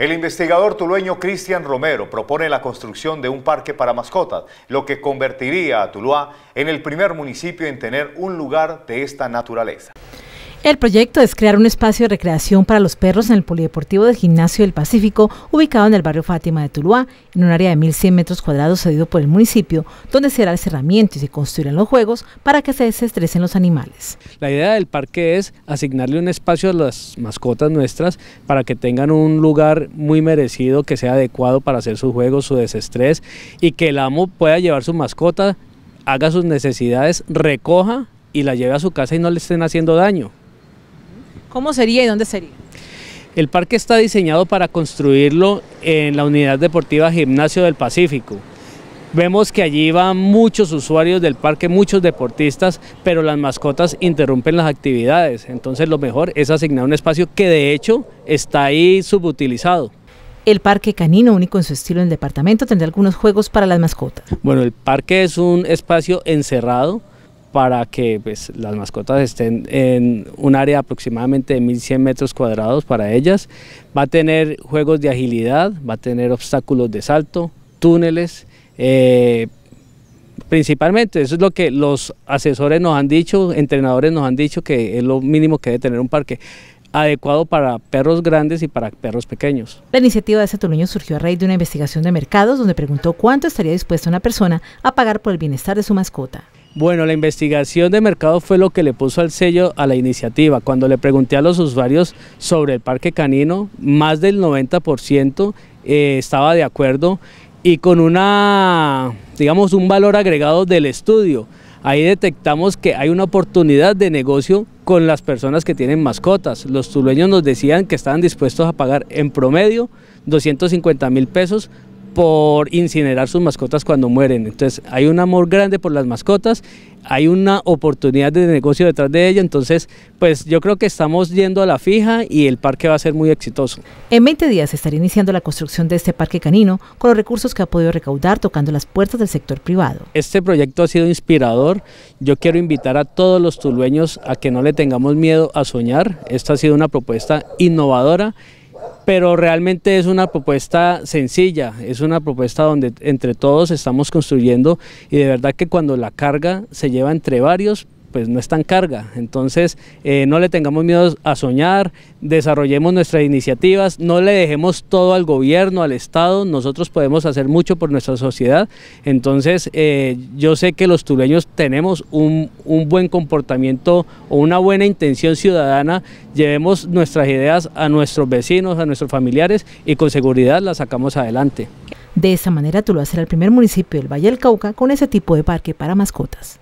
El investigador tulueño Cristian Romero propone la construcción de un parque para mascotas, lo que convertiría a Tuluá en el primer municipio en tener un lugar de esta naturaleza. El proyecto es crear un espacio de recreación para los perros en el Polideportivo del Gimnasio del Pacífico, ubicado en el barrio Fátima de Tuluá, en un área de 1.100 metros cuadrados cedido por el municipio, donde se hará el cerramiento y se construirán los juegos para que se desestresen los animales. La idea del parque es asignarle un espacio a las mascotas nuestras para que tengan un lugar muy merecido, que sea adecuado para hacer sus juegos, su desestrés y que el amo pueda llevar su mascota, haga sus necesidades, recoja y la lleve a su casa y no le estén haciendo daño. ¿Cómo sería y dónde sería? El parque está diseñado para construirlo en la unidad deportiva Gimnasio del Pacífico. Vemos que allí van muchos usuarios del parque, muchos deportistas, pero las mascotas interrumpen las actividades. Entonces lo mejor es asignar un espacio que de hecho está ahí subutilizado. El parque canino, único en su estilo en el departamento, tendrá algunos juegos para las mascotas. Bueno, el parque es un espacio encerrado para que pues, las mascotas estén en un área aproximadamente de 1.100 metros cuadrados para ellas. Va a tener juegos de agilidad, va a tener obstáculos de salto, túneles, eh, principalmente. Eso es lo que los asesores nos han dicho, entrenadores nos han dicho que es lo mínimo que debe tener un parque adecuado para perros grandes y para perros pequeños. La iniciativa de Saturnino este surgió a raíz de una investigación de mercados donde preguntó cuánto estaría dispuesta una persona a pagar por el bienestar de su mascota. Bueno, la investigación de mercado fue lo que le puso al sello a la iniciativa. Cuando le pregunté a los usuarios sobre el parque canino, más del 90% eh, estaba de acuerdo y con una, digamos, un valor agregado del estudio. Ahí detectamos que hay una oportunidad de negocio con las personas que tienen mascotas. Los tulueños nos decían que estaban dispuestos a pagar en promedio 250 mil pesos por incinerar sus mascotas cuando mueren. Entonces hay un amor grande por las mascotas, hay una oportunidad de negocio detrás de ella, entonces pues yo creo que estamos yendo a la fija y el parque va a ser muy exitoso. En 20 días estará iniciando la construcción de este parque canino con los recursos que ha podido recaudar tocando las puertas del sector privado. Este proyecto ha sido inspirador, yo quiero invitar a todos los tulueños a que no le tengamos miedo a soñar, esta ha sido una propuesta innovadora pero realmente es una propuesta sencilla, es una propuesta donde entre todos estamos construyendo y de verdad que cuando la carga se lleva entre varios, pues no es tan carga. Entonces, eh, no le tengamos miedo a soñar, desarrollemos nuestras iniciativas, no le dejemos todo al gobierno, al Estado, nosotros podemos hacer mucho por nuestra sociedad. Entonces, eh, yo sé que los tuleños tenemos un, buen comportamiento o una buena intención ciudadana, llevemos nuestras ideas a nuestros vecinos, a nuestros familiares y con seguridad las sacamos adelante. De esa manera, a será el primer municipio del Valle del Cauca con ese tipo de parque para mascotas.